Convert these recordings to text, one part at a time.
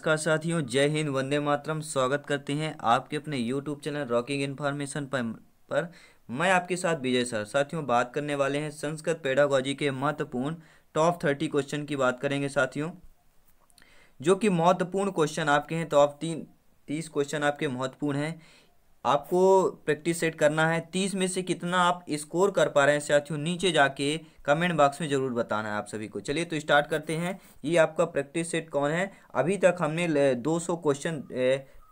नमस्कार साथियों जय हिंद वंदे मातरम स्वागत करते हैं आपके अपने यूट्यूब चैनल रॉकिंग इन्फॉर्मेशन पर पर मैं आपके साथ विजय सर साथियों बात करने वाले हैं संस्कृत पेडागोजी के महत्वपूर्ण टॉप थर्टी क्वेश्चन की बात करेंगे साथियों जो कि महत्वपूर्ण क्वेश्चन आपके हैं टॉप तीन तीस क्वेश्चन आपके महत्वपूर्ण हैं आपको प्रैक्टिस सेट करना है तीस में से कितना आप स्कोर कर पा रहे हैं साथियों नीचे जाके कमेंट बॉक्स में ज़रूर बताना है आप सभी को चलिए तो स्टार्ट करते हैं ये आपका प्रैक्टिस सेट कौन है अभी तक हमने 200 question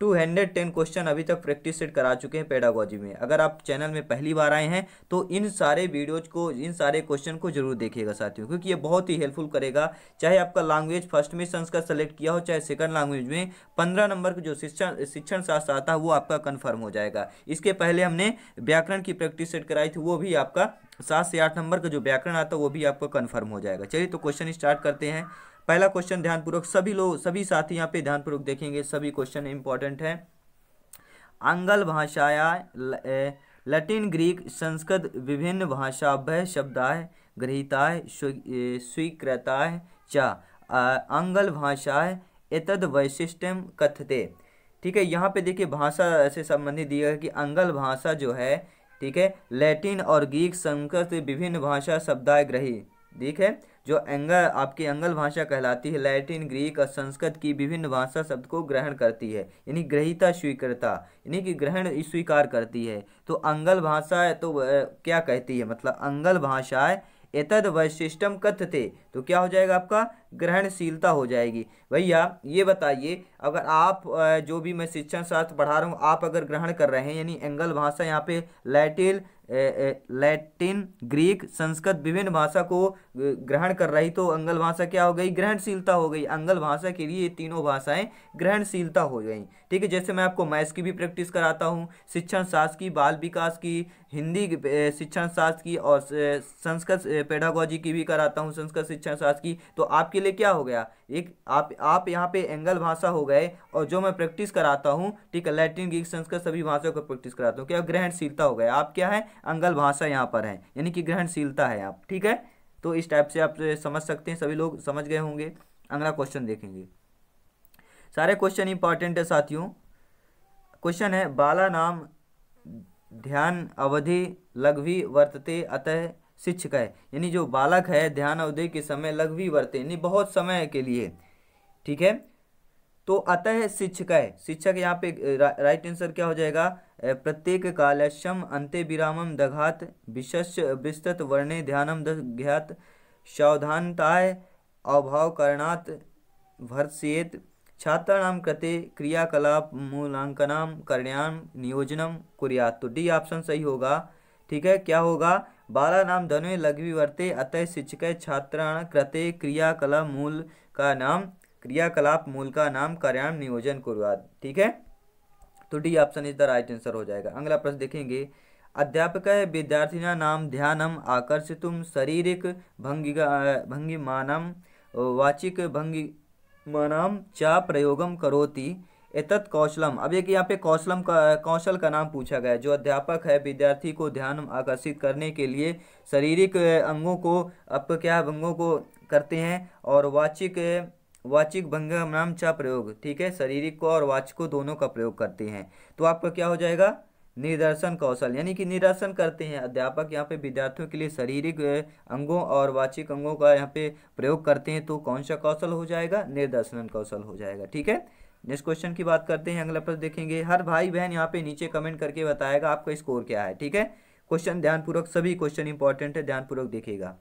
two hundred ten question अभी तक प्रैक्टिस सेट करा चुके हैं पेडागोजी में अगर आप चैनल में पहली बार आए हैं तो इन सारे वीडियोज को इन सारे क्वेश्चन को जरूर देखिएगा साथियों क्योंकि ये बहुत ही हेल्पफुल करेगा चाहे आपका लैंग्वेज फर्स्ट में संस्कृत सेलेक्ट किया हो चाहे सेकंड लैंग्वेज में पंद्रह नंबर का जो शिक्षण शिक्षण शास्त्र आता है वो आपका कन्फर्म हो जाएगा इसके पहले हमने व्याकरण की प्रैक्टिस सेट कराई थी वो भी आपका सात से आठ नंबर का जो व्याकरण आता है वो भी आपका कन्फर्म हो जाएगा चलिए तो क्वेश्चन स्टार्ट करते हैं पहला क्वेश्चन ध्यानपूर्वक सभी लोग सभी साथी यहाँ पे ध्यानपूर्वक देखेंगे सभी क्वेश्चन इंपॉर्टेंट है आंगल भाषाया लैटिन ग्रीक संस्कृत विभिन्न भाषा भय शब्दाय गृहीताय स्वीकृताय च आंगल भाषाय एतद वैशिष्टम कथते ठीक है यहाँ पे देखिए भाषा से संबंधित दिया है कि अंगल भाषा जो है ठीक है लैटिन और ग्रीक संस्कृत विभिन्न भाषा शब्दाय ग्रही ठीक है जो एंगल आपकी एंगल भाषा कहलाती है लैटिन ग्रीक और संस्कृत की विभिन्न भाषा शब्द को ग्रहण करती है यानी ग्रहिता स्वीकृता यानी कि ग्रहण स्वीकार करती है तो अंगल भाषा तो क्या कहती है मतलब अंगल भाषाएं एतद वैशिष्टम कथ थे तो क्या हो जाएगा आपका ग्रहणशीलता हो जाएगी भैया ये बताइए अगर आप जो भी मैं शिक्षण शास्त्र पढ़ा रहा हूँ आप अगर ग्रहण कर रहे हैं यानी एंगल भाषा यहाँ पे लैटिन लैटिन ग्रीक संस्कृत विभिन्न भाषा को ग्रहण कर रही तो अंगल भाषा क्या हो गई ग्रहणशीलता हो गई अंगल भाषा के लिए ये तीनों भाषाएं ग्रहणशीलता हो गई ठीक है जैसे मैं आपको मैथ्स की भी प्रैक्टिस कराता हूँ शिक्षण शास्त्र की बाल विकास की हिंदी शिक्षण शास्त्र की और संस्कृत पेडागोजी की भी कराता हूँ संस्कृत शिक्षण शास्त्र की तो आपके लिए क्या हो गया एक आप आप यहाँ पे एंगल भाषा हो गए और जो मैं प्रैक्टिस कराता हूँ ठीक है लैटिन ग्रीक संस्कृत सभी भाषाओं को प्रैक्टिस कराता हूँ क्या ग्रहणशीलता हो गया आप क्या है अंगल भाषा यहाँ पर है यानी कि ग्रहणशीलता है आप ठीक है तो इस टाइप से आप समझ सकते हैं सभी लोग समझ गए होंगे अगला क्वेश्चन देखेंगे सारे क्वेश्चन इंपॉर्टेंट है साथियों क्वेश्चन है बाला नाम ध्यान अवधि लघवी वर्तते अतः शिक्षक है यानी जो बालक है ध्यान अवधि के समय लघवी वर्ते यानी बहुत समय के लिए ठीक है तो अतः शिक्षक है शिक्षक यहाँ पे रा, राइट आंसर क्या हो जाएगा प्रत्येक कालश्यम अंत्य विरामम दघात विशस् विस्तृत वर्णे ध्यानम दघात सावधानताय अभाव करणात भर्त्सेत छात्राणाम कृते क्रियाकलाप मूलांकनाम करण्याम नियोजनम कुरियात तो डी ऑप्शन सही होगा ठीक है क्या होगा बालानां लघ्वी वर्ते अतः शिक्षक छात्राण कृते क्रियाकलाप मूल का नाम क्रियाकलाप मूल का नाम कार्याण नियोजन कुरुआत ठीक है तो D option is the right answer हो जाएगा अगला प्रश्न देखेंगे अध्यापक विद्यार्थी नाम ध्यानम आकर्षित शारीरिक भंगि भंगिमान वाचिक भंगिमान च प्रयोग करोति एतत कौशलम अब एक यहाँ पे कौशलम का कौशल का नाम पूछा गया जो अध्यापक है विद्यार्थी को ध्यान आकर्षित करने के लिए शारीरिक अंगों को अब क्या अंगों को करते हैं और वाचिक वाचिक भंग नाम चा प्रयोग ठीक है शारीरिक को और वाचिक को दोनों का प्रयोग करते हैं तो आपका क्या हो जाएगा निदर्शन कौशल यानी कि निदर्शन करते हैं अध्यापक यहाँ पे विद्यार्थियों के लिए शारीरिक अंगों और वाचिक अंगों का यहाँ पे प्रयोग करते हैं तो कौन सा कौशल हो जाएगा निदर्शन कौशल हो जाएगा ठीक है नेक्स्ट क्वेश्चन की बात करते हैं अगला प्रश्न देखेंगे हर भाई बहन यहाँ पे नीचे कमेंट करके बताएगा आपका स्कोर क्या है ठीक है क्वेश्चन ध्यानपूर्वक सभी क्वेश्चन इंपॉर्टेंट है ध्यानपूर्वक देखेगा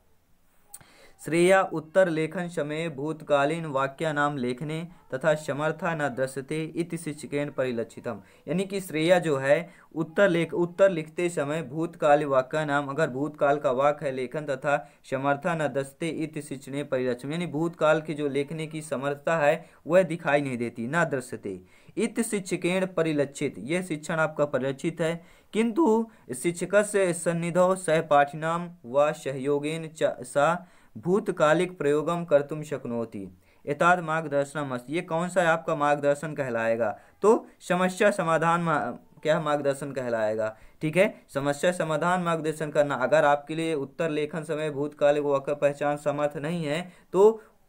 श्रेया उत्तर लेखन समय भूतकालीन वाक्यानाम लेखने तथा समर्था न दृश्यते इति शिक्षकेण परिलक्षितम यानी कि श्रेया जो है उत्तर लेख उत्तर लिखते समय भूतकाल वाक्य नाम अगर भूतकाल का वाक्य है लेखन तथा समर्था न दृश्यते इत शिक्षण परिलक्षण यानी भूतकाल की जो लेखने की समर्थता है वह दिखाई नहीं देती न दृश्यते इत शिक्षकेण परिलक्षित यह शिक्षण आपका परिलक्षित है किंतु शिक्षक से सन्निधो सहपाठिनाम व सहयोगेन सा भूतकालिक प्रयोगम कर तुम शक्नोती एताद मार्गदर्शनम ये कौन सा आपका मार्गदर्शन कहलाएगा तो समस्या समाधान मा... क्या मार्गदर्शन कहलाएगा ठीक है समस्या समाधान मार्गदर्शन करना अगर आपके लिए उत्तर लेखन समय भूतकालिक को पहचान समर्थ नहीं है तो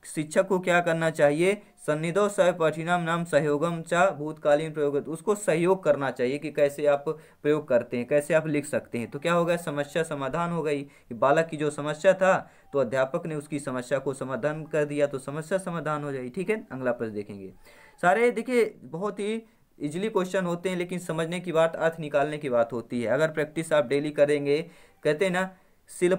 शिक्षक को क्या करना चाहिए सन्निधो सह पठिनम नाम सहयोगम चा भूतकालीन प्रयोग उसको सहयोग करना चाहिए कि कैसे आप प्रयोग करते हैं कैसे आप लिख सकते हैं तो क्या हो गया समस्या समाधान हो गई कि बालक की जो समस्या था तो अध्यापक ने उसकी समस्या को समाधान कर दिया तो समस्या समाधान हो जाएगी ठीक है अगला प्रश्न देखेंगे सारे देखिए बहुत ही इजिली क्वेश्चन होते हैं लेकिन समझने की बात अर्थ निकालने की बात होती है अगर प्रैक्टिस आप डेली करेंगे कहते हैं ना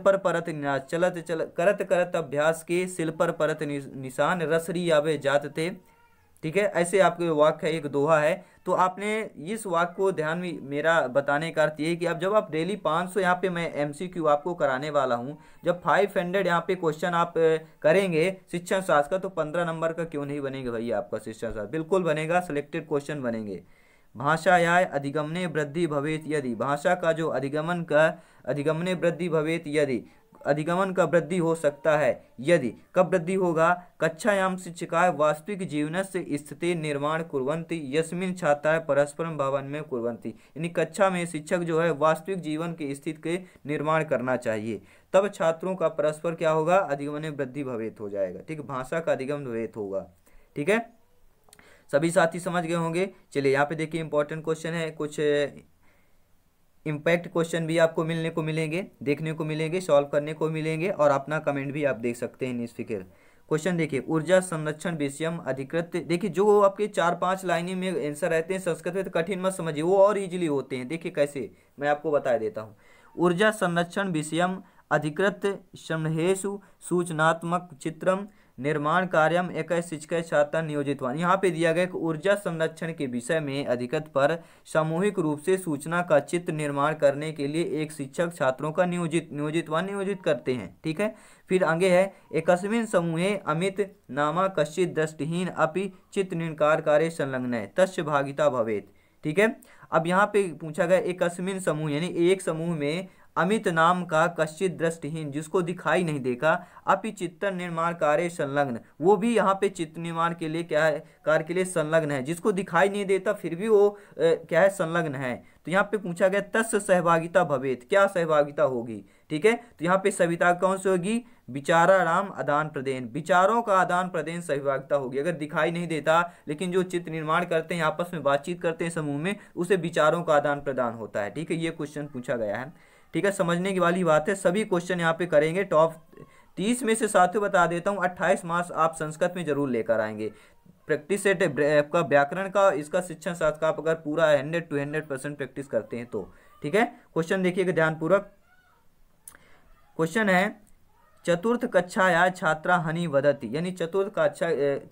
पर परत निराज चलत चल करत करत अभ्यास के सिलपर परत निशान रसरी आवे जात थे ठीक है ऐसे आपके वाक्य है एक दोहा है तो आपने इस वाक्य को ध्यान में मेरा बताने का अर्थ ये कि अब जब आप डेली 500 सौ यहाँ पर मैं एमसीक्यू आपको कराने वाला हूँ जब 500 हंड्रेड यहाँ पे क्वेश्चन आप करेंगे शिक्षण शास्त्र का तो 15 नंबर का क्यों नहीं बनेगा भैया आपका शिक्षण शास्त्र बिल्कुल बनेगा सिलेक्टेड क्वेश्चन बनेंगे भाषायाय अधिगमने वृद्धि भवेत यदि भाषा का जो अधिगमन का अधिगमने वृद्धि भवेत यदि अधिगमन का वृद्धि हो सकता है यदि कब वृद्धि होगा कक्षायाम शिक्षकाः वास्तविक जीवन से स्थिति निर्माण कुरंती यस्मिन छात्रा परस्परम भवन में कुरंती यानी कक्षा में शिक्षक जो है वास्तविक जीवन की स्थिति के निर्माण करना चाहिए तब छात्रों का परस्पर क्या होगा अधिगमन वृद्धि भवेत हो जाएगा ठीक भाषा का अधिगम भवेत होगा ठीक है सभी साथी समझ गए होंगे चलिए यहाँ पे देखिए इंपॉर्टेंट क्वेश्चन है कुछ इम्पैक्ट क्वेश्चन भी आपको मिलने को मिलेंगे देखने को मिलेंगे सॉल्व करने को मिलेंगे और अपना कमेंट भी आप देख सकते हैं निस्फिक्र क्वेश्चन देखिए ऊर्जा संरक्षण विषयम अधिकृत देखिए जो आपके चार पांच लाइनें में आंसर रहते हैं संस्कृत में तो कठिन मत समझिए वो और इजीली होते हैं देखिए कैसे मैं आपको बता देता हूँ ऊर्जा संरक्षण विषयम अधिकृत संहेशु सूचनात्मक चित्रम निर्माण कार्यम एक शिक्षक छात्र नियोजित हुआ यहाँ पे दिया गया कि ऊर्जा संरक्षण के विषय में अधिकत पर सामूहिक रूप से सूचना का चित्र निर्माण करने के लिए एक शिक्षक छात्रों का नियोजित नियोजित व नियोजित करते हैं ठीक है फिर आगे है एकस्मिन समूह अमित नामा कश्चित दृष्टिहीन अपि चित्र निर्कार कार्य संलग्न है तस्य भागिता भवेत ठीक है अब यहाँ पे पूछा गया एकस्मिन समूह यानी एक समूह में अमित नाम का कश्चित दृष्टिहीन जिसको दिखाई नहीं देखा अपि चित्र निर्माण कार्य संलग्न वो भी यहाँ पे चित्र निर्माण के लिए क्या है कार्य के लिए संलग्न है जिसको दिखाई नहीं देता फिर भी वो ए, क्या है संलग्न है तो यहाँ पे पूछा गया तस् सहभागिता भवेत क्या सहभागिता होगी ठीक है तो यहाँ पे सविता कौन सी होगी विचाराराम आदान प्रदेन विचारों का आदान प्रदेन सहभागिता होगी अगर दिखाई नहीं देता लेकिन जो चित्र निर्माण करते हैं आपस में बातचीत करते हैं समूह में उसे विचारों का आदान प्रदान होता है ठीक है ये क्वेश्चन पूछा गया है ठीक है समझने की वाली बात है सभी क्वेश्चन यहाँ पे करेंगे टॉप तीस में से साथियों बता देता हूँ अट्ठाईस मार्क्स आप संस्कृत में जरूर लेकर आएंगे प्रैक्टिस सेट आपका व्याकरण का इसका शिक्षण साथ का आप अगर पूरा hundred to hundred percent practice करते हैं तो ठीक है क्वेश्चन देखिएगा ध्यानपूर्वक क्वेश्चन है चतुर्थ कक्षा या छात्रा हनी वदती यानी चतुर्थ कक्षा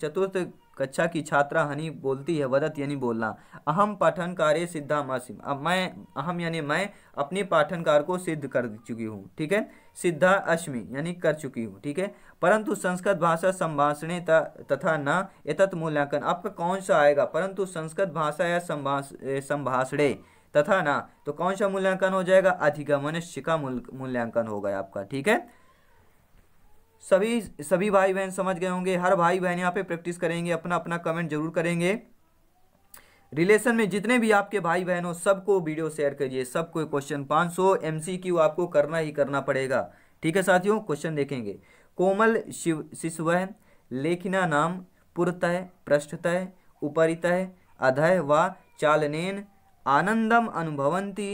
चतुर्थ कक्षा की छात्रा हनी बोलती है वदत यानी बोलना अहम पाठन कार्य सिद्धा असिम अब मैं अहम यानी मैं अपने पाठन कार्य को सिद्ध कर चुकी हूँ ठीक है सिद्धा अश्मी यानी कर चुकी हूँ ठीक है परंतु संस्कृत भाषा संभाषण तथा न एतत् मूल्यांकन आपका कौन सा आएगा परंतु संस्कृत भाषा या संभाष संभाषणे तथा ना तो कौन सा मूल्यांकन हो जाएगा अधिगमन शिका मूल्यांकन होगा आपका ठीक है सभी सभी भाई बहन समझ गए होंगे हर भाई बहन यहाँ पे प्रैक्टिस करेंगे अपना अपना कमेंट जरूर करेंगे रिलेशन में जितने भी आपके भाई बहन हो सबको वीडियो शेयर करिए सबको क्वेश्चन 500 सौ क्यू आपको करना ही करना पड़ेगा ठीक है साथियों क्वेश्चन देखेंगे कोमल शिव शिशुवहन लेखिना नाम पुरतः पृष्ठतः उपरितः अधय व चालनेन आनंदम अनुभवंती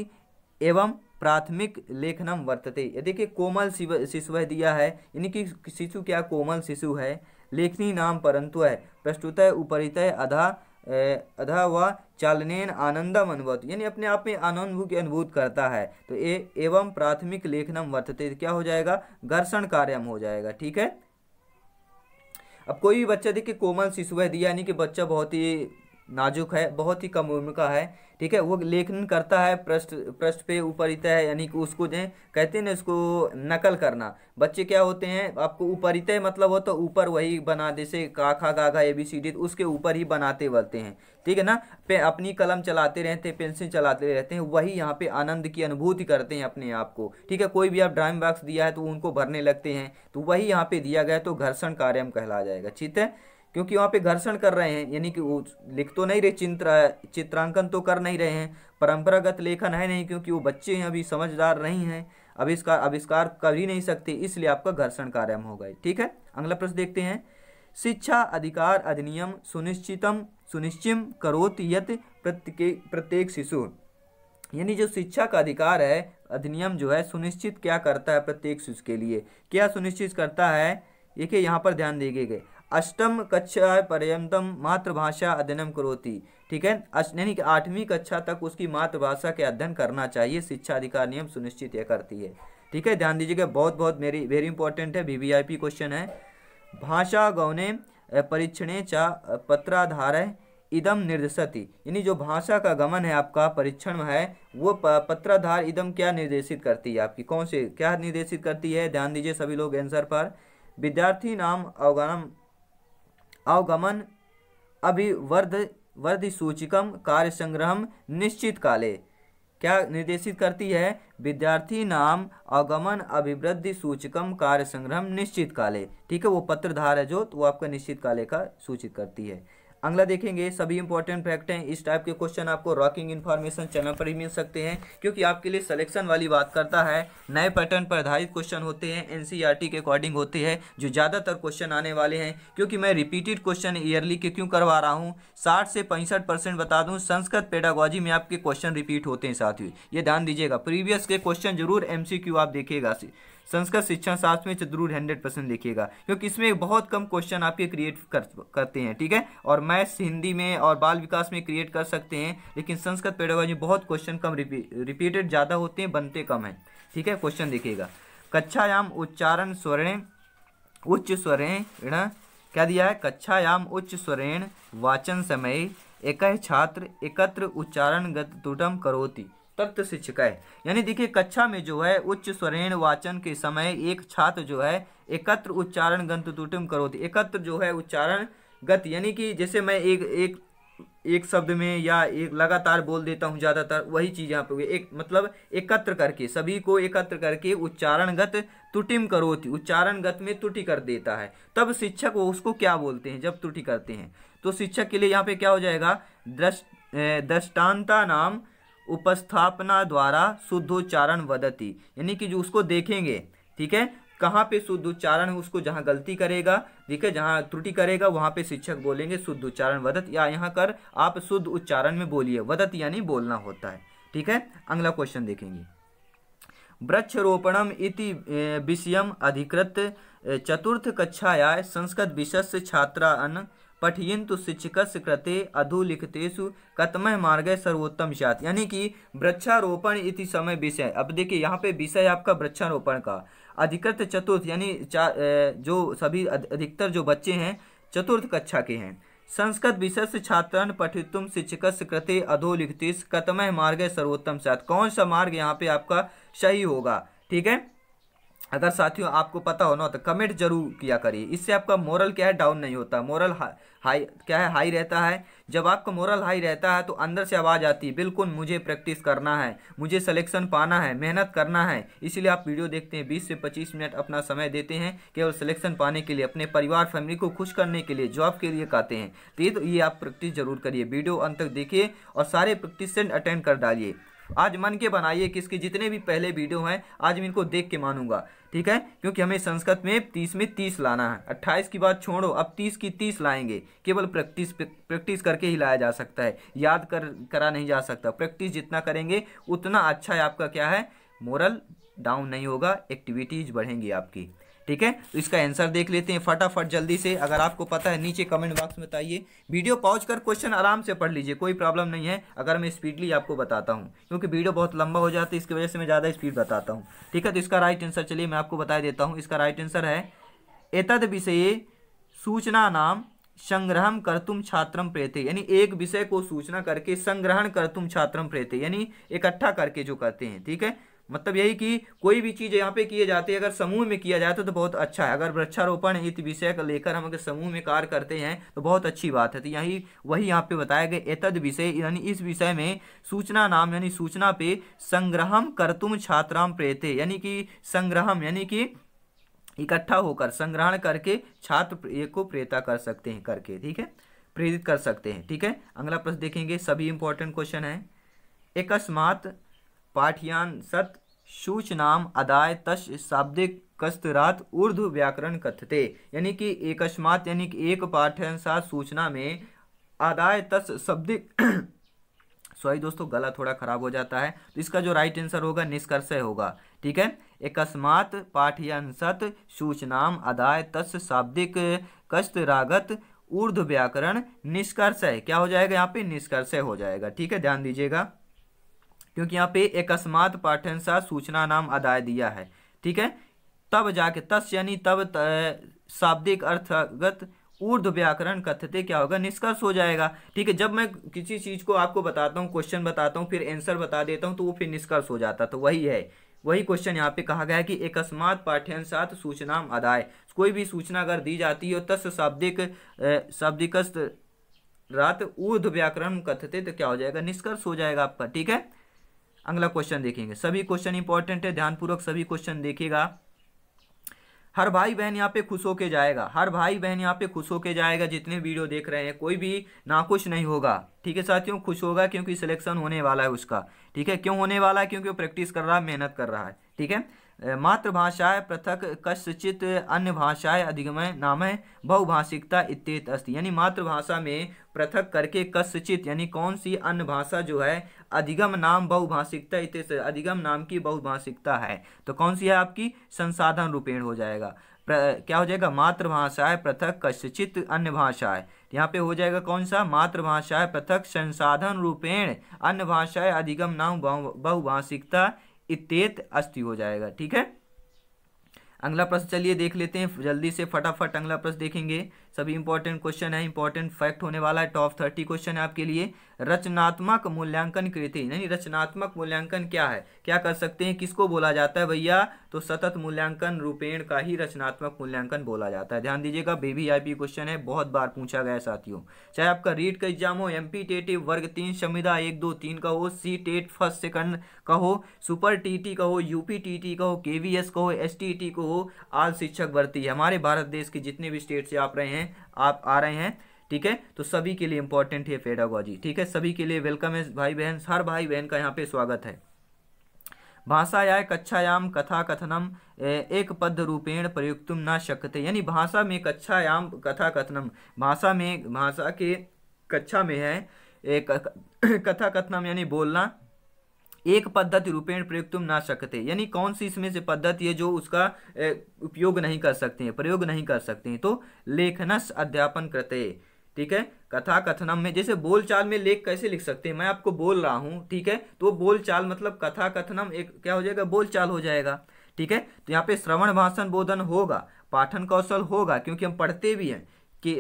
एवं प्राथमिक लेखनम वर्तते देखिए कोमल शिशु दिया है यानी कि शिशु क्या कोमल शिशु है लेखनी नाम परंतु है प्रस्तुत उपरीत अधा अधा व चालनेन आनंदम अनुभव यानी अपने आप में आनंद की अनुभूत करता है तो ए एवं प्राथमिक लेखनम वर्तते तो क्या हो जाएगा घर्षण कार्यम हो जाएगा ठीक है अब कोई भी बच्चा देखिए कोमल शिशु है दिया यानी कि बच्चा बहुत ही नाजुक है बहुत ही कम उम्र का है ठीक है वो लेखन करता है पृष्ठ पृष्ठ पे ऊपर ईता है यानी कि उसको जो कहते हैं ना उसको नकल करना बच्चे क्या होते हैं आपको ऊपर ईते मतलब हो तो ऊपर वही बना जैसे का गाघा ए बी सी डी उसके ऊपर ही बनाते बलते हैं ठीक है ना पे अपनी कलम चलाते रहते हैं पेंसिल चलाते रहते हैं वही यहाँ पे आनंद की अनुभूति करते हैं अपने आप को ठीक है कोई भी आप ड्राइंग बॉक्स दिया है तो उनको भरने लगते हैं तो वही यहाँ पे दिया गया तो घर्षण कार्यम कहला जाएगा ठीक है क्योंकि वहाँ पे घर्षण कर रहे हैं यानी कि वो लिख तो नहीं रहे चित्र चित्रांकन तो कर नहीं रहे हैं परंपरागत लेखन है नहीं क्योंकि वो बच्चे हैं अभी समझदार नहीं हैं अविष्कार आविष्कार कर ही नहीं सकते इसलिए आपका घर्षण कार्य हो गए ठीक है अगला प्रश्न देखते हैं शिक्षा अधिकार अधिनियम सुनिश्चितम सुनिश्चित करोत यत प्रत्येक प्रत्येक शिशु यानी जो शिक्षा का अधिकार है अधिनियम जो है सुनिश्चित क्या करता है प्रत्येक शिशु के लिए क्या सुनिश्चित करता है देखिए यहाँ पर ध्यान देंगे गए अष्टम कक्षा पर्यतम मातृभाषा अध्ययन करोती ठीक है यानी कि आठवीं कक्षा तक उसकी मातृभाषा के अध्ययन करना चाहिए शिक्षा अधिकार नियम सुनिश्चित यह करती है ठीक है ध्यान दीजिएगा बहुत बहुत मेरी वेरी इंपॉर्टेंट है वी क्वेश्चन है भाषा गौने परीक्षणे चा पत्राधार इदम निर्देशती यानी जो भाषा का गमन है आपका परीक्षण है वो पत्राधार इदम क्या निर्देशित करती है आपकी कौन से क्या निर्देशित करती है ध्यान दीजिए सभी लोग आंसर पर विद्यार्थी नाम अवगम अवगमन अभिवर्ध वर्ध सूचिकम कार्य संग्रह निश्चित काले क्या निर्देशित करती है विद्यार्थी नाम अवगमन अभिवृद्धि सूचकम कार्य संग्रह निश्चित काले ठीक है वो पत्रधार है जो तो वो आपका निश्चित काले का सूचित करती है अगला देखेंगे सभी इंपॉर्टेंट फैक्ट हैं इस टाइप के क्वेश्चन आपको रॉकिंग इन्फॉर्मेशन चैनल पर ही मिल सकते हैं क्योंकि आपके लिए सिलेक्शन वाली बात करता है नए पैटर्न पर आधारित क्वेश्चन होते हैं एन e के अकॉर्डिंग होते हैं जो ज़्यादातर क्वेश्चन आने वाले हैं क्योंकि मैं रिपीटेड क्वेश्चन ईयरली के क्यों करवा रहा हूँ साठ से पैंसठ परसेंट बता दूँ संस्कृत पेडागॉजी में आपके क्वेश्चन रिपीट होते हैं साथ ही ये ध्यान दीजिएगा प्रीवियस के क्वेश्चन जरूर एम आप देखिएगा संस्कृत शिक्षण शास्त्र में जरूर हंड्रेड परसेंट लिखिएगा क्योंकि इसमें बहुत कम क्वेश्चन आपके क्रिएट कर, करते हैं ठीक है और मैथ्स हिंदी में और बाल विकास में क्रिएट कर सकते हैं लेकिन संस्कृत पेडागोजी में बहुत क्वेश्चन कम रिपी, रिपीटेड ज़्यादा होते हैं बनते कम हैं ठीक है क्वेश्चन देखिएगा कक्षायाम उच्चारण स्वर्ण उच्च ऋण क्या दिया है कक्षायाम उच्च स्वरेण वाचन समय एक छात्र एकत्र उच्चारण गतुटम करोती तत्व शिक्षिका है यानी देखिए कक्षा में जो है उच्च स्वरेण वाचन के समय एक छात्र जो है एकत्र उच्चारण गंतुटुम करोति एकत्र जो है उच्चारण गत यानी कि जैसे मैं एक एक एक शब्द में या एक लगातार बोल देता हूँ ज़्यादातर वही चीज़ यहाँ पे एक मतलब एकत्र करके सभी को एकत्र करके उच्चारणगत त्रुटिम करोति उच्चारणगत में त्रुटि कर देता है तब शिक्षक वो उसको क्या बोलते हैं जब त्रुटि करते हैं तो शिक्षक के लिए यहाँ पे क्या हो जाएगा दृष्ट दृष्टानता नाम उपस्थापना द्वारा शुद्धोच्चारण वदती यानी कि जो उसको देखेंगे ठीक है कहाँ पे शुद्ध उच्चारण है उसको जहाँ गलती करेगा ठीक है जहाँ त्रुटि करेगा वहाँ पे शिक्षक बोलेंगे शुद्ध उच्चारण वदत या यहाँ कर आप शुद्ध उच्चारण में बोलिए वदत यानी बोलना होता है ठीक है अगला क्वेश्चन देखेंगे वृक्षरोपणम इति विषयम अधिकृत चतुर्थ कक्षाया संस्कृत विशेष अन्न पठयंतु शिक्षक कृते अधोलिखतेषु कतमय मार्ग सर्वोत्तम शात यानी कि वृक्षारोपण इति समय विषय अब देखिए यहाँ पे विषय आपका वृक्षारोपण का अधिकृत चतुर्थ यानी जो सभी अधिकतर जो बच्चे हैं चतुर्थ कक्षा के हैं संस्कृत विषय से छात्रान पठितुम शिक्षक कृते अधोलिखितेश कतमय मार्ग सर्वोत्तम शात कौन सा मार्ग यहाँ पे आपका सही होगा ठीक है अगर साथियों आपको पता हो ना तो कमेंट जरूर किया करिए इससे आपका मोरल क्या है डाउन नहीं होता मोरल हा, हाई क्या है हाई रहता है जब आपका मोरल हाई रहता है तो अंदर से आवाज़ आती है बिल्कुल मुझे प्रैक्टिस करना है मुझे सिलेक्शन पाना है मेहनत करना है इसलिए आप वीडियो देखते हैं 20 से 25 मिनट अपना समय देते हैं केवल सिलेक्शन पाने के लिए अपने परिवार फैमिली को खुश करने के लिए जॉब के लिए कहते हैं तो ये तो ये आप प्रैक्टिस जरूर करिए वीडियो अंत तक देखिए और सारे प्रैक्टिस अटेंड कर डालिए आज मन के बनाइए कि इसके जितने भी पहले वीडियो हैं आज मैं इनको देख के मानूंगा ठीक है क्योंकि हमें संस्कृत में तीस में तीस लाना है अट्ठाईस की बात छोड़ो अब तीस की तीस लाएंगे केवल प्रैक्टिस प्रैक्टिस करके ही लाया जा सकता है याद कर करा नहीं जा सकता प्रैक्टिस जितना करेंगे उतना अच्छा है आपका क्या है मोरल डाउन नहीं होगा एक्टिविटीज़ बढ़ेंगी आपकी ठीक है तो इसका आंसर देख लेते हैं फटाफट जल्दी से अगर आपको पता है नीचे कमेंट बॉक्स में बताइए वीडियो पॉज कर क्वेश्चन आराम से पढ़ लीजिए कोई प्रॉब्लम नहीं है अगर मैं स्पीडली आपको बताता हूँ क्योंकि वीडियो बहुत लंबा हो जाता है इसकी वजह से मैं ज़्यादा स्पीड बताता हूँ ठीक है तो इसका राइट आंसर चलिए मैं आपको बता देता हूँ इसका राइट आंसर है एतद विषय सूचना नाम संग्रहण कर तुम छात्रम प्रेत यानी एक विषय को सूचना करके संग्रहण कर तुम छात्रम प्रेत यानी इकट्ठा करके जो करते हैं ठीक है मतलब यही कि कोई भी चीज़ यहाँ पे किए जाते हैं अगर समूह में किया जाता है तो बहुत अच्छा है अगर वृक्षारोपण इत विषय का लेकर हम अगर समूह में कार्य करते हैं तो बहुत अच्छी बात है तो यही वही यहाँ पे बताया गया एतद विषय यानी इस विषय में सूचना नाम यानी सूचना पे संग्रहम करतुम छात्राम प्रेते यानी कि संग्रहम यानी कि इकट्ठा होकर संग्रहण करके छात्र एक को प्रेता कर सकते हैं करके ठीक है प्रेरित कर सकते हैं ठीक है अगला प्रश्न देखेंगे सभी इंपॉर्टेंट क्वेश्चन है एकस्मात पाठ्यान सत्य सूचनाम अदाय तश शाब्दिक कस्तरात ऊर्ध व्याकरण कथते यानी कि एकस्मात यानी कि एक पाठ्यांशार सूचना में आदाय तस शब्दिक सॉरी दोस्तों गला थोड़ा खराब हो जाता है तो इसका जो राइट आंसर होगा निष्कर्ष होगा ठीक है एकस्मात पाठ्यांशत सूचनाम अदाय तस शाब्दिक कष्ट रागत ऊर्ध व्याकरण निष्कर्ष क्या हो जाएगा यहाँ पे निष्कर्ष हो जाएगा ठीक है ध्यान दीजिएगा क्योंकि यहाँ पे पाठन सा सूचना नाम अदाय दिया है ठीक है तब जाके तस् यानी तब शाब्दिक अर्थगत ऊर्ध व्याकरण कथते क्या होगा निष्कर्ष हो जाएगा ठीक है जब मैं किसी चीज़ को आपको बताता हूँ क्वेश्चन बताता हूँ फिर आंसर बता देता हूँ तो वो फिर निष्कर्ष हो जाता तो वही है वही क्वेश्चन यहाँ पे कहा गया है कि पाठ्यन सात सूचनाम अदाय कोई भी सूचना अगर दी जाती है तस् शाब्दिक शाब्दिकस्त रात ऊर्ध व्याकरण कथते तो क्या हो जाएगा निष्कर्ष हो जाएगा आपका ठीक है अगला क्वेश्चन देखेंगे सभी क्वेश्चन इंपॉर्टेंट है ध्यानपूर्वक सभी क्वेश्चन देखेगा हर भाई बहन यहाँ पे खुश होके जाएगा हर भाई बहन यहाँ पे खुश होके जाएगा जितने वीडियो देख रहे हैं कोई भी नाखुश नहीं होगा ठीक है साथियों खुश होगा क्योंकि सिलेक्शन होने वाला है उसका ठीक है क्यों होने वाला है क्योंकि वो प्रैक्टिस कर रहा है मेहनत कर रहा है ठीक है मातृभाषाएं पृथक कश्चित अन्य भाषाएं अधिगमय नाम है बहुभाषिकता इत्येत अस्त यानी मातृभाषा में पृथक करके कश्चित यानी कौन सी अन्य भाषा जो है अधिगम नाम बहुभाषिकता इतिश अधिगम नाम की बहुभाषिकता है तो कौन सी है आपकी संसाधन रूपेण हो जाएगा क्या हो जाएगा मातृभाषा है पृथक कश्चित अन्य भाषा है यहाँ पे हो जाएगा कौन सा मातृभाषा है पृथक संसाधन रूपेण अन्य भाषा है अधिगम नाम बहुभाषिकता इतेत अस्थि हो जाएगा ठीक है अगला प्रश्न चलिए देख लेते हैं जल्दी से फटाफट अगला प्रश्न देखेंगे सभी इंपॉर्टेंट क्वेश्चन है इंपॉर्टेंट फैक्ट होने वाला है टॉप थर्टी क्वेश्चन है आपके लिए रचनात्मक मूल्यांकन कृति यानी रचनात्मक मूल्यांकन क्या है क्या कर सकते हैं किसको बोला जाता है भैया तो सतत मूल्यांकन रूपेण का ही रचनात्मक मूल्यांकन बोला जाता है ध्यान दीजिएगा पी क्वेश्चन है बहुत बार पूछा गया साथियों चाहे आपका रीट का एग्जाम हो एमपी टेटिव वर्ग तीन संविदा एक दो तीन का हो सी टेट फर्स्ट सेकंड का हो सुपर टी का हो यूपी टी का हो एस का हो टी का हो आल शिक्षक भर्ती हमारे भारत देश के जितने भी स्टेट से आप रहे हैं हैं आप आ रहे हैं ठीक है तो सभी के लिए इंपॉर्टेंट है पेडागोजी ठीक है सभी के लिए वेलकम है भाई बहन हर भाई बहन का यहाँ पे स्वागत है भाषायाय कक्षायाम कथा कथनम एक पद रूपेण प्रयुक्तुम न शक्यते यानी भाषा में कक्षायाम कथा कथनम भाषा में भाषा के कक्षा में है एक कथा कथनम यानी बोलना एक पद्धति रूपेण प्रयुक्त ना सकते यानी कौन सी इसमें से पद्धति है जो उसका उपयोग नहीं कर सकते हैं प्रयोग नहीं कर सकते हैं तो लेखनस अध्यापन करते ठीक है कथा कथनम में जैसे बोलचाल में लेख कैसे लिख सकते हैं मैं आपको बोल रहा हूँ ठीक है तो बोलचाल मतलब कथा कथनम एक क्या हो जाएगा बोलचाल हो जाएगा ठीक है तो यहाँ पे श्रवण भाषण बोधन होगा पाठन कौशल होगा क्योंकि हम पढ़ते भी हैं कि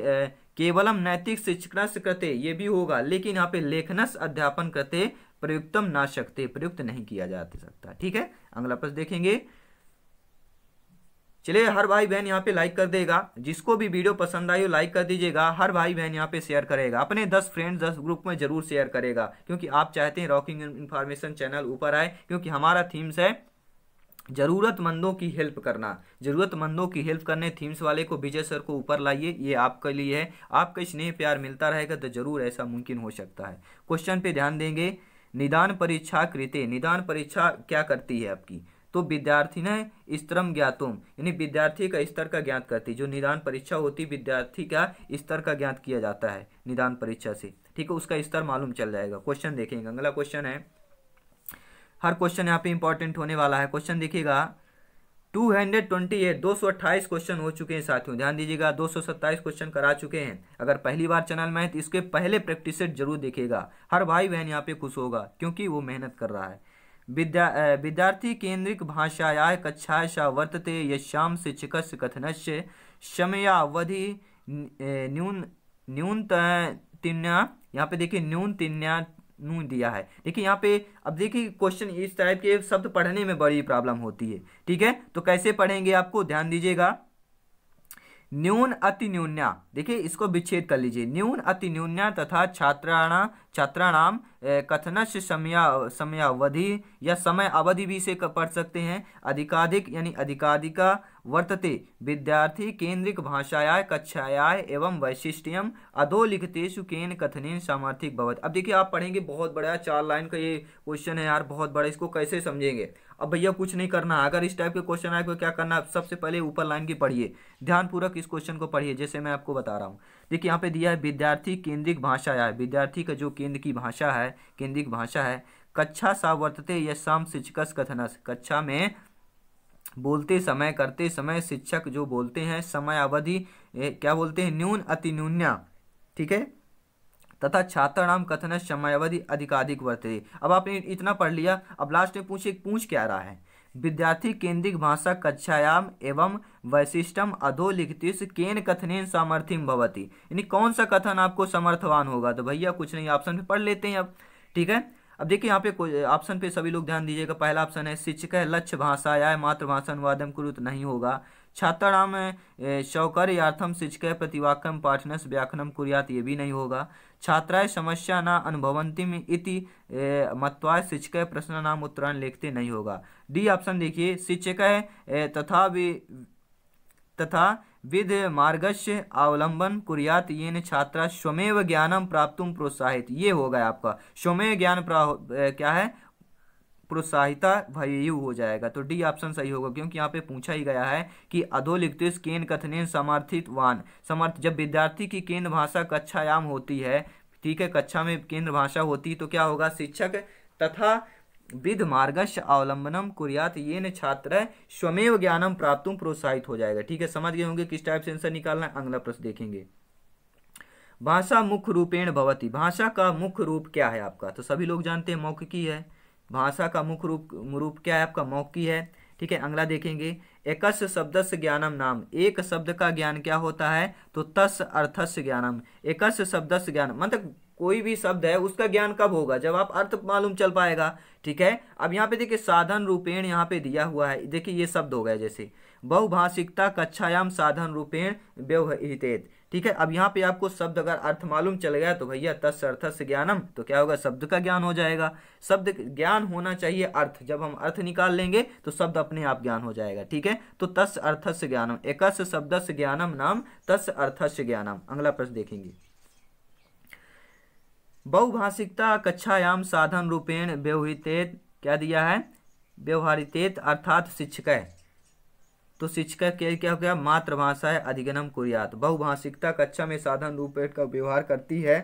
केवलम नैतिक शिक्षक कृत्य ये भी होगा लेकिन यहाँ पे लेखनस अध्यापन करते प्रयुक्तम ना सकते प्रयुक्त नहीं किया जा सकता ठीक है अगला प्रश्न देखेंगे चलिए हर भाई बहन यहाँ पे लाइक कर देगा जिसको भी वीडियो पसंद आई हो लाइक कर दीजिएगा हर भाई बहन यहाँ पे शेयर करेगा अपने दस फ्रेंड्स दस ग्रुप में जरूर शेयर करेगा क्योंकि आप चाहते हैं रॉकिंग इन्फॉर्मेशन चैनल ऊपर आए क्योंकि हमारा थीम्स है ज़रूरतमंदों की हेल्प करना ज़रूरतमंदों की हेल्प करने थीम्स वाले को विजय सर को ऊपर लाइए ये आपके लिए है आपका स्नेह प्यार मिलता रहेगा तो ज़रूर ऐसा मुमकिन हो सकता है क्वेश्चन पे ध्यान देंगे निदान परीक्षा कृत्य निदान परीक्षा क्या करती है आपकी तो विद्यार्थी ने स्तरम ज्ञातुम यानी विद्यार्थी का स्तर का ज्ञात करती है जो निदान परीक्षा होती विद्यार्थी का स्तर का ज्ञात किया जाता है निदान परीक्षा से ठीक है उसका स्तर मालूम चल जाएगा क्वेश्चन देखेंगे अगला क्वेश्चन है हर क्वेश्चन यहाँ पे इंपॉर्टेंट होने वाला है क्वेश्चन देखिएगा टू हंड्रेड ट्वेंटी एट दो सौ अट्ठाईस क्वेश्चन हो चुके हैं साथियों ध्यान दीजिएगा दो सौ सत्ताईस क्वेश्चन करा चुके हैं अगर पहली बार चैनल में है तो इसके पहले प्रैक्टिस सेट जरूर देखेगा हर भाई बहन यहाँ पे खुश होगा क्योंकि वो मेहनत कर रहा है विद्या विद्यार्थी केंद्रिक भाषाया कक्षाया वर्तते यश्याम शिक्षक कथनश्च समयावधि न्यून न्यून तिन्या यहाँ पे देखिए न्यून तिन्या नून दिया है देखिए यहाँ पे अब देखिए क्वेश्चन इस टाइप के शब्द पढ़ने में बड़ी प्रॉब्लम होती है ठीक है तो कैसे पढ़ेंगे आपको ध्यान दीजिएगा न्यून अति न्यून्या देखिए इसको विच्छेद कर लीजिए न्यून अति न्यून्या तथा छात्राणा छात्राणाम कथनश समया समयावधि या समय अवधि भी से पढ़ सकते हैं अधिकाधिक यानी अधिकाधिका वर्तते विद्यार्थी केंद्रिक भाषाया कक्षाया एवं वैशिष्ट्यम अधोलिखितेशु केन कथनेन सामर्थिक भवत अब देखिए आप पढ़ेंगे बहुत बड़ा चार लाइन का ये क्वेश्चन है यार बहुत बड़ा इसको कैसे समझेंगे अब भैया कुछ नहीं करना अगर इस टाइप के क्वेश्चन आए तो क्या करना है सबसे पहले ऊपर लाइन की पढ़िए ध्यानपूर्वक इस क्वेश्चन को पढ़िए जैसे मैं आपको बता रहा हूँ देखिए यहाँ पे दिया है विद्यार्थी केंद्रिक भाषा विद्यार्थी का जो केंद्र की भाषा है केंद्रिक भाषा है कक्षा सा वर्तते यशाम शिक्षक कथनस कक्षा में बोलते समय करते समय शिक्षक जो बोलते हैं समय अवधि क्या बोलते हैं न्यून अति न्यून्या ठीक है तथा छात्र नाम कथन समयावधि अधिकाधिक वर्त अब आपने इतना पढ़ लिया अब लास्ट में पूछे पूछ क्या रहा है विद्यार्थी केंद्रिक भाषा कक्षायाम एवं वैशिष्टम अधोलिखितिस केन कथनेन सामर्थ्यम भवती यानी कौन सा कथन आपको समर्थवान होगा तो भैया कुछ नहीं ऑप्शन पढ़ लेते हैं अब ठीक है अब देखिए यहाँ पे ऑप्शन पे सभी लोग ध्यान दीजिएगा पहला ऑप्शन है शिक्षक लक्ष्य भाषा या मातृभाषा अनुवादम कुरुत नहीं होगा छात्राणाम शौकर यार्थम शिक्षक प्रतिवाक्यम पाठनस व्याकरणम कुरियात ये भी नहीं होगा छात्राएं समस्या ना अनुभवंतिम इति मत्वा शिक्षक प्रश्न नाम उत्तरायण लिखते नहीं होगा डी ऑप्शन देखिए शिक्षक तथा भी तथा विध मार्गश अवलंबन कुरियात येन छात्रा स्वमेव ज्ञानम प्राप्त प्रोत्साहित ये हो गया आपका स्वमेव ज्ञान क्या है प्रोत्साहिता भयु हो जाएगा तो डी ऑप्शन सही होगा क्योंकि यहाँ पे पूछा ही गया है कि अधोलिखित केन कथनेन समर्थित वान समर्थ जब विद्यार्थी की केंद्र भाषा कक्षायाम होती है ठीक है कक्षा में केंद्र भाषा होती है तो क्या होगा शिक्षक तथा मार्ग मार्गश अवलंबनम कुरियात ये न छात्र स्वमेव ज्ञानम प्राप्त प्रोत्साहित हो जाएगा ठीक है समझ गए होंगे किस टाइप से आंसर निकालना है अगला प्रश्न देखेंगे भाषा मुख्य रूपेण भवती भाषा का मुख्य रूप क्या है आपका तो सभी लोग जानते हैं मौखिकी है भाषा का मुख्य रूप रूप क्या है आपका मौखिकी है ठीक है अगला देखेंगे एकस से ज्ञानम नाम एक शब्द का ज्ञान क्या होता है तो तस अर्थस ज्ञानम एकस शब्दस ज्ञान मतलब कोई भी शब्द है उसका ज्ञान कब होगा जब आप अर्थ मालूम चल पाएगा ठीक है अब यहाँ पे देखिए साधन रूपेण यहाँ पे दिया हुआ है देखिए ये शब्द हो गया जैसे बहुभाषिकता कक्षायाम साधन रूपेण व्यवहितेत ठीक है अब यहाँ पे आपको शब्द अगर अर्थ मालूम चल गया तो भैया तत्सर्थ से ज्ञानम तो क्या होगा शब्द का ज्ञान हो जाएगा शब्द ज्ञान होना चाहिए अर्थ जब हम अर्थ निकाल लेंगे तो शब्द अपने आप ज्ञान हो जाएगा ठीक है तो तस् अर्थस ज्ञानम एकस शब्द ज्ञानम नाम तस् अर्थस ज्ञानम अगला प्रश्न देखेंगे बहुभाषिकता कक्षायाम साधन रूपेण व्यवहितेत क्या दिया है व्यवहारितेत अर्थात शिक्षक तो शिक्षक के क्या हो गया मातृभाषा है अधिगनम कुरियात बहुभाषिकता कक्षा में साधन रूपेण का व्यवहार करती है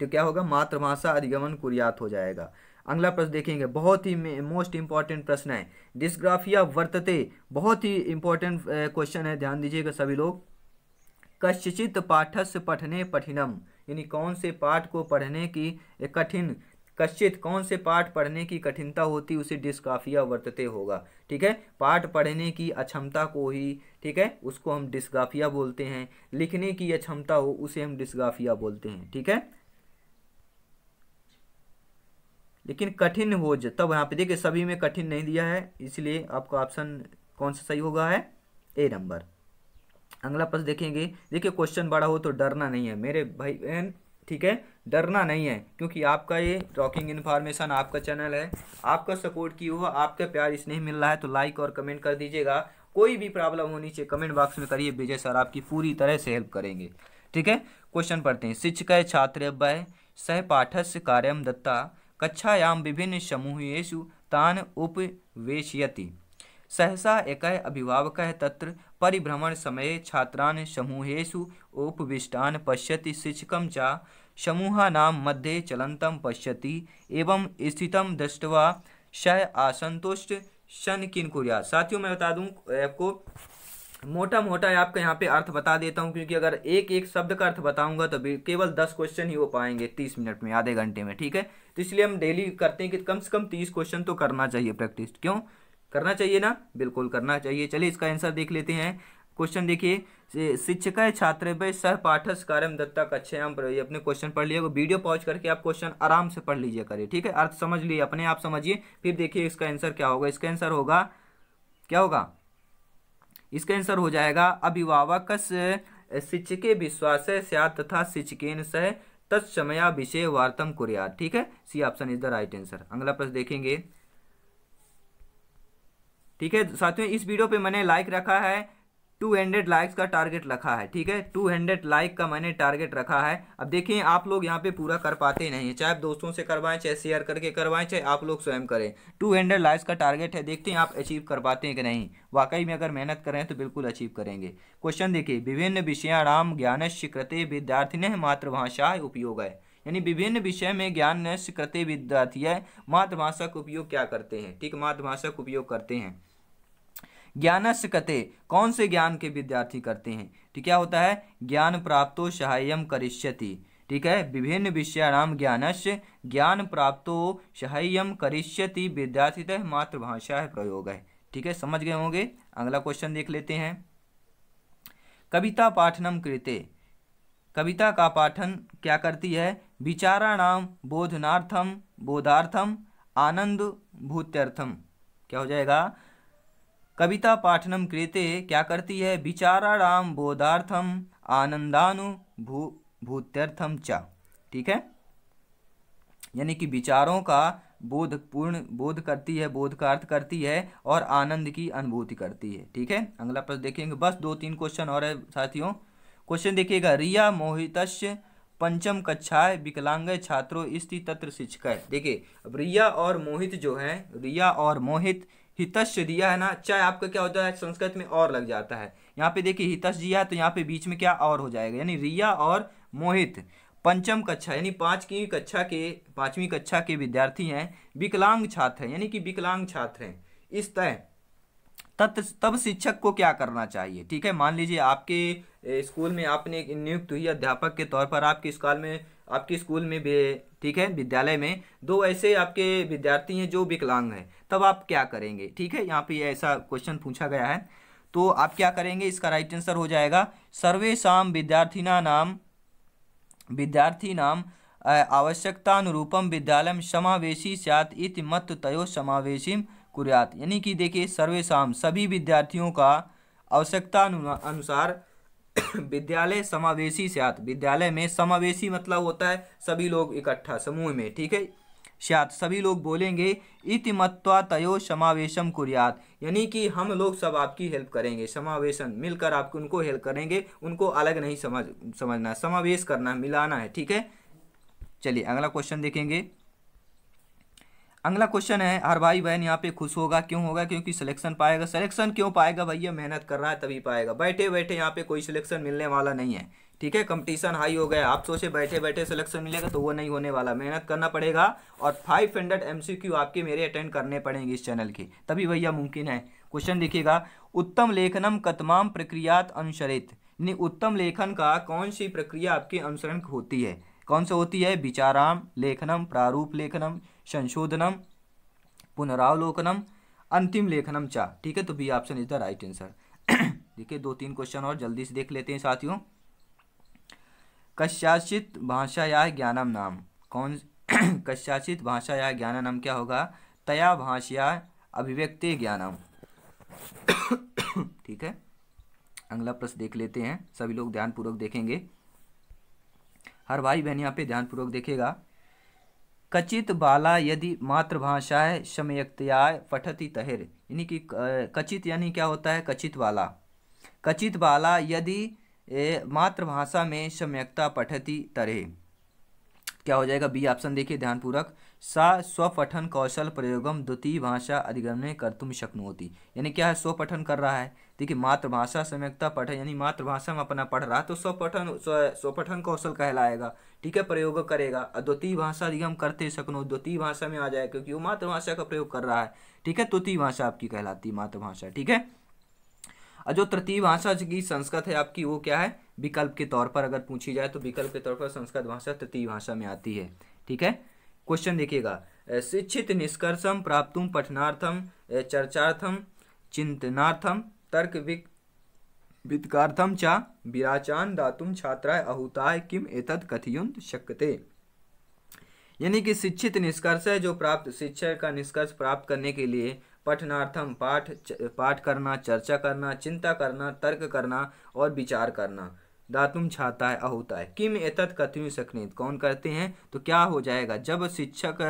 तो क्या होगा मातृभाषा अधिगमन कुरियात हो जाएगा अगला प्रश्न देखेंगे बहुत ही मोस्ट इंपॉर्टेंट प्रश्न है डिस्ग्राफिया वर्तते बहुत ही इंपॉर्टेंट क्वेश्चन eh, है ध्यान दीजिएगा सभी लोग कश्चित पाठस्य पठने पठिनम यानी कौन से पाठ को पढ़ने की कठिन कश्चित कौन से पाठ पढ़ने की कठिनता होती उसे डिस्काफिया वर्तते होगा ठीक है पाठ पढ़ने की अक्षमता को ही ठीक है उसको हम डिस्काफिया बोलते हैं लिखने की अक्षमता हो उसे हम डिस्गाफिया बोलते हैं ठीक है लेकिन कठिन होज तब यहाँ पे देखिए सभी में कठिन नहीं दिया है इसलिए आपका ऑप्शन कौन सा सही होगा है ए नंबर अगला प्रश्न देखेंगे देखिए क्वेश्चन बड़ा हो तो डरना नहीं है मेरे भाई बहन ठीक है डरना नहीं है क्योंकि आपका ये टॉकिंग इन्फॉर्मेशन आपका चैनल है आपका सपोर्ट की हुआ आपका प्यार स्नेह मिल रहा है तो लाइक और कमेंट कर दीजिएगा कोई भी प्रॉब्लम होनी चाहिए कमेंट बॉक्स में करिए विजय सर आपकी पूरी तरह से हेल्प करेंगे ठीक है क्वेश्चन पढ़ते हैं शिक्षक छात्र सह सहपाठस्य कार्यम दत्ता कक्षायाम विभिन्न समूहेशु तान उपवेशयति सहसा एक अभिभावक तत्र परिभ्रमण समय छात्रा समूहेशु उपविष्टा पश्यति शिक्षक च समूहना मध्ये चलत पश्यति एवं स्थित दृष्टवा सः असंतुष्ट शन किन कुरिया साथियों मैं बता दूं आपको मोटा मोटा आपका यहाँ पे अर्थ बता देता हूँ क्योंकि अगर एक एक शब्द का अर्थ बताऊंगा तो केवल दस क्वेश्चन ही हो पाएंगे तीस मिनट में आधे घंटे में ठीक है तो इसलिए हम डेली करते हैं कि कम से कम तीस क्वेश्चन तो करना चाहिए प्रैक्टिस क्यों करना चाहिए ना बिल्कुल करना चाहिए चलिए इसका आंसर देख लेते हैं क्वेश्चन देखिए शिक्षक छात्र सहपाठस कार्यम दत्ता कक्षा पर ये अपने क्वेश्चन पढ़ लिया वीडियो पॉज करके आप क्वेश्चन आराम से पढ़ लीजिए करिए ठीक है अर्थ समझ लिए अपने आप समझिए फिर देखिए इसका आंसर क्या होगा इसका आंसर होगा क्या होगा इसका आंसर हो जाएगा अभिभावक शिक्षक विश्वास सिया तथा शिक्षकेन सह तत्समया विषय वार्तम कुरिया ठीक है C option is the right answer अगला प्रश्न देखेंगे ठीक है साथियों इस वीडियो पे मैंने लाइक रखा है 200 लाइक्स का टारगेट रखा है ठीक है 200 लाइक का मैंने टारगेट रखा है अब देखिए आप लोग यहाँ पे पूरा कर पाते नहीं चाहे आप दोस्तों से करवाएं चाहे शेयर करके करवाएं चाहे आप लोग स्वयं करें 200 लाइक्स का टारगेट है देखते हैं आप अचीव कर पाते हैं कि नहीं वाकई में अगर मेहनत करें तो बिल्कुल अचीव करेंगे क्वेश्चन देखिए विभिन्न विषयाराम ज्ञानश्य कृत्य विद्यार्थिन मातृभाषा उपयोग है यानी विभिन्न विषय में ज्ञान नष्ट विद्यार्थी विद्यार्थी मातृभाषा का उपयोग क्या करते हैं ठीक मातृभाषा का उपयोग करते हैं ज्ञानस कते कौन से ज्ञान के विद्यार्थी करते हैं ठीक क्या होता है ज्ञान प्राप्तो सहायम करिष्यति ठीक है विभिन्न विषयाणाम ज्ञानस्य ज्ञान प्राप्तो सहायम करिष्यति विद्यार्थी मातृभाषा है प्रयोग है ठीक है समझ गए होंगे अगला क्वेश्चन देख लेते हैं कविता पाठनम कृते कविता का पाठन क्या करती है विचाराणाम बोधनार्थम बोधार्थम आनंद भूत्यर्थम क्या हो जाएगा कविता पाठनम कृते क्या करती है विचाराराम बोधार्थम भू भूत्यर्थम च ठीक है यानी कि विचारों का बोध पूर्ण बोध करती है बोध का अर्थ करती है और आनंद की अनुभूति करती है ठीक है अगला प्रश्न देखेंगे बस दो तीन क्वेश्चन और है साथियों क्वेश्चन देखिएगा रिया मोहित पंचम कक्षाए विकलांग छात्रों स्थित तत्र शिक्षक देखिए अब रिया और मोहित जो है रिया और मोहित हितस्य दिया है ना चाहे आपका क्या होता है संस्कृत में और लग जाता है यहाँ पे देखिए हितस दिया तो यहाँ पे बीच में क्या और हो जाएगा यानी रिया और मोहित पंचम कक्षा यानी पाँचवीं कक्षा के पाँचवीं कक्षा के विद्यार्थी हैं विकलांग छात्र हैं यानी कि विकलांग छात्र हैं इस तय तत् तब शिक्षक को क्या करना चाहिए ठीक है मान लीजिए आपके स्कूल में आपने नियुक्त हुई अध्यापक के तौर पर आपके काल में आपके स्कूल में ठीक है विद्यालय में दो ऐसे आपके विद्यार्थी हैं जो विकलांग हैं तब आप क्या करेंगे ठीक है यहाँ पे ऐसा क्वेश्चन पूछा गया है तो आप क्या करेंगे इसका राइट आंसर हो जाएगा सर्वेशाम विद्यार्थी नाम विद्यार्थी नाम आवश्यकतानुरूपम विद्यालय समावेशी स्यात इत मत तयो समावेशी कुर्यात यानी कि देखिए सर्वेशाम सभी विद्यार्थियों का आवश्यकता अनुसार विद्यालय समावेशी स्यात विद्यालय में समावेशी मतलब होता है सभी लोग इकट्ठा समूह में ठीक है स्यात सभी लोग बोलेंगे इतिमत्वा तयो समावेशम कुरियात यानी कि हम लोग सब आपकी हेल्प करेंगे समावेशन मिलकर आप उनको हेल्प करेंगे उनको अलग नहीं समझ समझना समावेश करना मिलाना है ठीक है चलिए अगला क्वेश्चन देखेंगे अगला क्वेश्चन है हर भाई बहन यहाँ पे खुश होगा क्यों होगा क्योंकि सिलेक्शन पाएगा सिलेक्शन क्यों पाएगा भैया मेहनत कर रहा है तभी पाएगा बैठे बैठे यहाँ पे कोई सिलेक्शन मिलने वाला नहीं है ठीक है कंपटीशन हाई हो गया आप सोचे बैठे बैठे सिलेक्शन मिलेगा तो वो नहीं होने वाला मेहनत करना पड़ेगा और five hundred M C Q आपके मेरे अटेंड करने पड़ेंगे इस चैनल के तभी भैया मुमकिन है क्वेश्चन देखिएगा उत्तम लेखनम कतमाम प्रक्रियात अनुसरित यानी उत्तम लेखन का कौन सी प्रक्रिया आपके अनुसरण होती है कौन सा होती है विचाराम लेखनम प्रारूप लेखनम संशोधनम पुनरावलोकनम अंतिम लेखनम चा ठीक है तो B option is the right answer देखिए दो तीन क्वेश्चन और जल्दी से देख लेते हैं साथियों कश्याचित भाषा या ज्ञानम नाम कौन कश्याचित भाषा या ज्ञान नाम क्या होगा तया भाषा अभिव्यक्ति ज्ञानम ठीक है अगला प्रश्न देख लेते हैं सभी लोग ध्यानपूर्वक देखेंगे हर भाई बहन यहाँ पे ध्यानपूर्वक देखेगा कचित बाला यदि मातृभाषा है शमयक्तयाय पठती तहिर यानी कि कचित यानी क्या होता है कचित बाला कचित बाला यदि मातृभाषा में सम्यकता पठती तरह क्या हो जाएगा बी ऑप्शन देखिए ध्यानपूर्वक सा स्वपठन कौशल प्रयोगम द्वितीय भाषा अधिगमने कर तुम होती यानी क्या है स्वपठन कर रहा है देखिए मातृभाषा सम्यकता पठन यानी मातृभाषा में अपना पढ़ रहा है तो स्वपठन स्वपठन कौशल कहलाएगा ठीक है प्रयोग करेगा द्वितीय भाषा अधिगम करते शक्नो द्वितीय भाषा में आ जाएगा क्योंकि वो मातृभाषा का प्रयोग कर रहा है ठीक है द्वितीय भाषा आपकी कहलाती है मातृभाषा ठीक है और जो तृतीय भाषा की संस्कृत है आपकी वो क्या है विकल्प के तौर पर अगर पूछी जाए तो विकल्प के तौर पर संस्कृत भाषा तृतीय भाषा में आती है ठीक है क्वेश्चन देखिएगा शिक्षित निष्कर्षम प्राप्त पठनार्थम चर्चार्थम चिंतनार्थम तर्क वित्कार्थम चा विराचान दातुम छात्राय अहुताय किम एतत् कथियुंत शक्यते यानी कि शिक्षित निष्कर्ष है जो प्राप्त शिक्षा का निष्कर्ष प्राप्त करने के लिए पठनार्थम पाठ पाठ करना चर्चा करना चिंता करना तर्क करना और विचार करना दातुम छाता है अहूता है किम एतत् कथ्यु सकनीत कौन करते हैं तो क्या हो जाएगा जब शिक्षक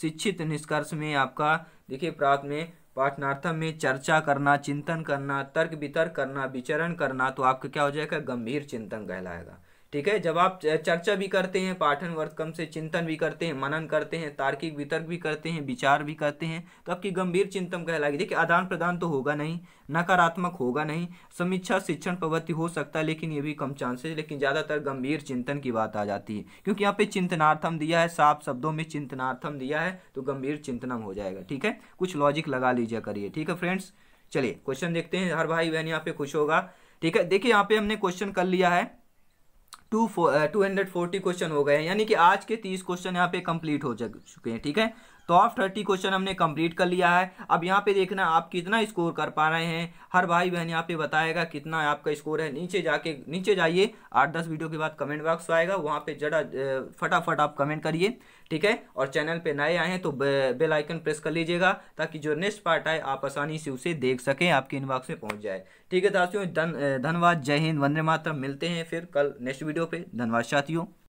शिक्षित निष्कर्ष में आपका देखिए प्राप्त में पाठनार्थम में चर्चा करना चिंतन करना तर्क वितर्क करना विचरण करना तो आपका क्या हो जाएगा गंभीर चिंतन कहलाएगा ठीक है जब आप चर्चा भी करते हैं पाठन वर्तकम से चिंतन भी करते हैं मनन करते हैं तार्किक वितर्क भी करते हैं विचार भी करते हैं तो आपकी गंभीर चिंतन कहलाएगी देखिए आदान प्रदान तो होगा नहीं नकारात्मक होगा नहीं समीक्षा शिक्षण प्रवृत्ति हो सकता है लेकिन ये भी कम चांसेस लेकिन ज़्यादातर गंभीर चिंतन की बात आ जाती है क्योंकि यहाँ पे चिंतनार्थम दिया है साफ शब्दों में चिंतनार्थम दिया है तो गंभीर चिंतनम हो जाएगा ठीक है कुछ लॉजिक लगा लीजिए करिए ठीक है फ्रेंड्स चलिए क्वेश्चन देखते हैं हर भाई बहन यहाँ पे खुश होगा ठीक है देखिए यहाँ पे हमने क्वेश्चन कर लिया है two two hundred forty question हो गए हैं यानी कि आज के तीस क्वेश्चन यहाँ पे कंप्लीट हो चुके हैं ठीक है तो ऑफ थर्टी क्वेश्चन हमने कंप्लीट कर लिया है अब यहाँ पे देखना आप कितना स्कोर कर पा रहे हैं हर भाई बहन यहाँ पे बताएगा कितना आपका स्कोर है नीचे जाके नीचे जाइए आठ दस वीडियो के बाद कमेंट बॉक्स आएगा वहाँ पे जरा फटाफट आप कमेंट करिए ठीक है और चैनल पे नए आए हैं तो बेल आइकन प्रेस कर लीजिएगा ताकि जो नेक्स्ट पार्ट आए आप आसानी से उसे देख सकें आपके इनबॉक्स में पहुंच जाए ठीक है साथियों धन धन्यवाद जय हिंद वंदे मातरम मिलते हैं फिर कल नेक्स्ट वीडियो पे धन्यवाद साथियों